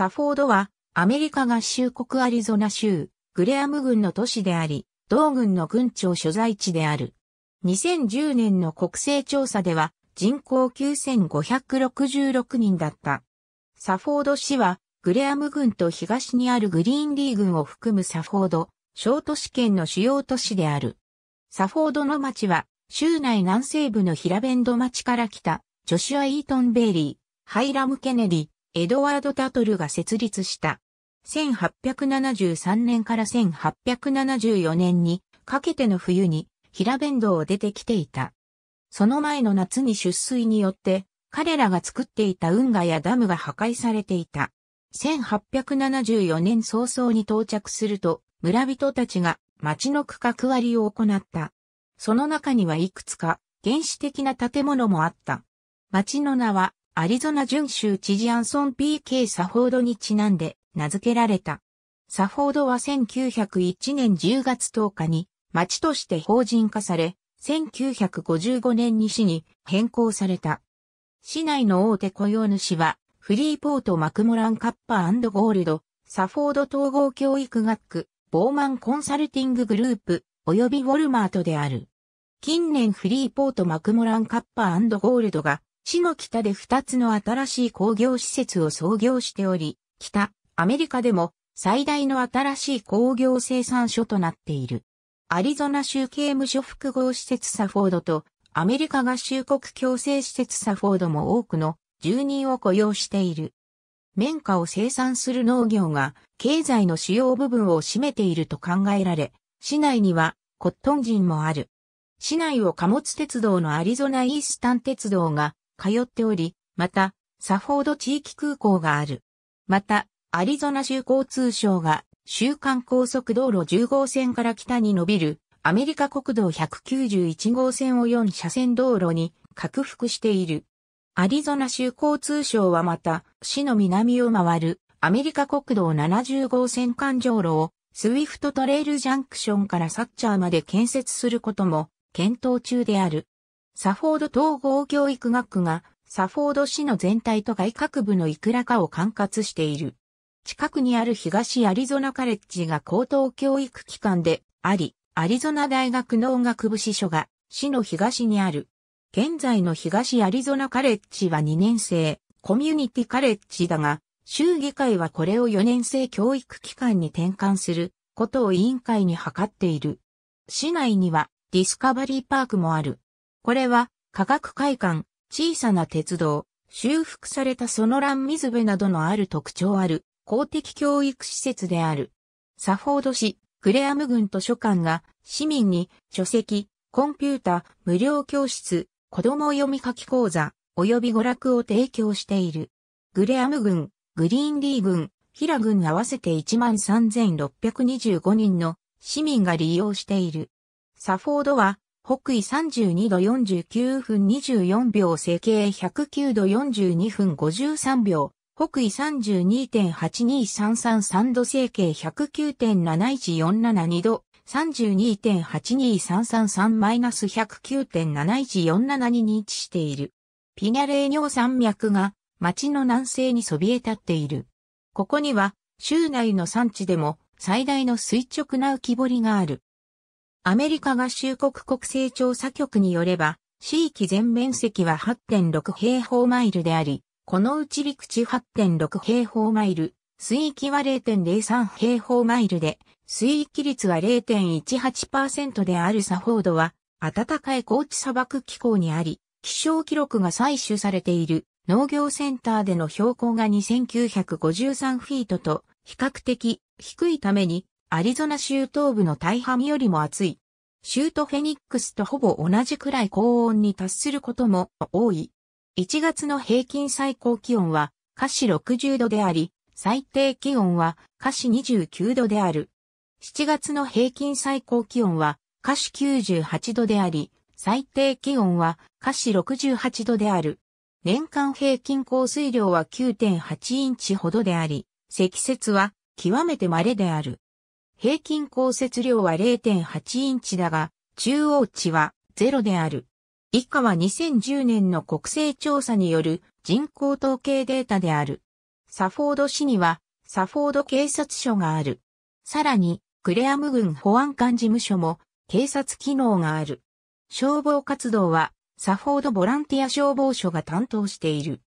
サフォードは、アメリカ合衆国アリゾナ州、グレアム郡の都市であり、同郡の郡庁所在地である。2010年の国勢調査では、人口9566人だった。サフォード市は、グレアム郡と東にあるグリーンリー郡を含むサフォード、小都市圏の主要都市である。サフォードの町は、州内南西部のヒラベンド町から来た、ジョシュア・イートン・ベイリー、ハイラム・ケネディ、エドワード・タトルが設立した。1873年から1874年にかけての冬に平弁道を出てきていた。その前の夏に出水によって彼らが作っていた運河やダムが破壊されていた。1874年早々に到着すると村人たちが町の区画割りを行った。その中にはいくつか原始的な建物もあった。町の名はアリゾナ準州知事アンソン P.K. サフォードにちなんで名付けられた。サフォードは1901年10月10日に町として法人化され、1955年に市に変更された。市内の大手雇用主は、フリーポートマクモランカッパーゴールド、サフォード統合教育学区、ボーマンコンサルティンググループ、及びウォルマートである。近年フリーポートマクモランカッパーゴールドが市の北で2つの新しい工業施設を創業しており、北、アメリカでも最大の新しい工業生産所となっている。アリゾナ州刑務所複合施設サフォードとアメリカ合衆国強制施設サフォードも多くの住人を雇用している。綿花を生産する農業が経済の主要部分を占めていると考えられ、市内にはコットン人もある。市内を貨物鉄道のアリゾナイースタン鉄道が通っており、また、サフォード地域空港がある。また、アリゾナ州交通省が、週間高速道路10号線から北に伸びる、アメリカ国道191号線を4車線道路に、拡幅している。アリゾナ州交通省はまた、市の南を回る、アメリカ国道70号線環状路を、スウィフトトレイルジャンクションからサッチャーまで建設することも、検討中である。サフォード統合教育学区が、サフォード市の全体と外郭部のいくらかを管轄している。近くにある東アリゾナカレッジが高等教育機関であり、アリゾナ大学農学部支所が市の東にある。現在の東アリゾナカレッジは2年生コミュニティカレッジだが、州議会はこれを4年生教育機関に転換することを委員会に諮っている。市内にはディスカバリーパークもある。これは、科学会館、小さな鉄道、修復されたその乱水辺などのある特徴ある公的教育施設である。サフォード市、グレアム郡図書館が市民に書籍、コンピュータ、無料教室、子供読み書き講座、及び娯楽を提供している。グレアム郡、グリーンリー郡、ヒラ郡合わせて13,625人の市民が利用している。サフォードは北緯32度49分24秒、整形109度42分53秒、北緯32.82333度整形109.71472度、32.82333-109.71472に位置している。ピニャレーニョ山脈が町の南西にそびえ立っている。ここには州内の山地でも最大の垂直な浮き彫りがある。アメリカ合衆国国勢調査局によれば、地域全面積は8.6平方マイルであり、このうち陸地8.6平方マイル、水域は0.03平方マイルで、水域率は0.18%であるサフォードは、暖かい高地砂漠気候にあり、気象記録が採取されている農業センターでの標高が2953フィートと比較的低いためにアリゾナ州東部の大半よりも暑い。州都フェニックスとほぼ同じくらい高温に達することも多い。1月の平均最高気温は、華氏60度であり、最低気温は、華氏29度である。7月の平均最高気温は、華氏98度であり、最低気温は華氏68度である。年間平均降水量は9.8インチほどであり、積雪は極めて稀である。平均降雪量は0.8インチだが、中央値は0である。以下は2010年の国勢調査による人口統計データである。サフォード市にはサフォード警察署がある。さらに、クレアム郡保安官事務所も警察機能がある。消防活動はサフォードボランティア消防署が担当している。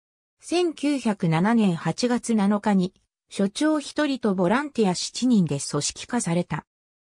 1907年8月7日に所長1人とボランティア7人で組織化された。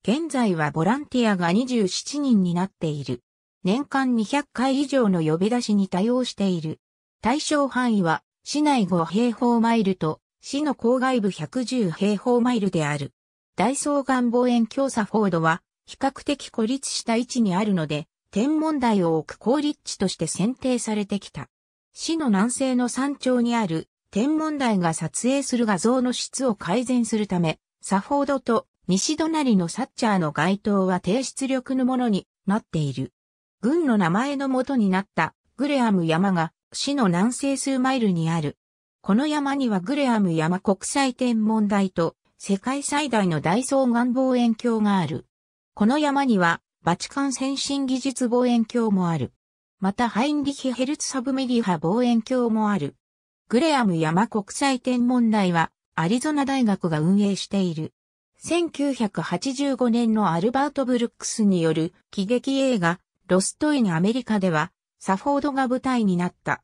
現在はボランティアが27人になっている。年間200回以上の呼び出しに対応している。対象範囲は市内5平方マイルと市の郊外部110平方マイルである。大双眼望遠鏡サフォードは比較的孤立した位置にあるので、天文台を置く高立地として選定されてきた。市の南西の山頂にある天文台が撮影する画像の質を改善するため、サフォードと西隣のサッチャーの街灯は低出力のものになっている。軍の名前の元になったグレアム山が市の南西数マイルにある。この山にはグレアム山国際天文台と世界最大の大双眼望遠鏡がある。この山にはバチカン先進技術望遠鏡もある。またハインリヒヘルツサブメディ派望遠鏡もある。グレアム山国際天文台は、アリゾナ大学が運営している。1985年のアルバート・ブルックスによる喜劇映画、ロスト・イン・アメリカでは、サフォードが舞台になった。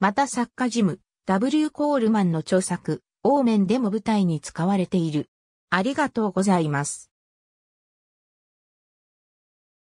また作家ジム、W. コールマンの著作、オーメンでも舞台に使われている。ありがとうございます。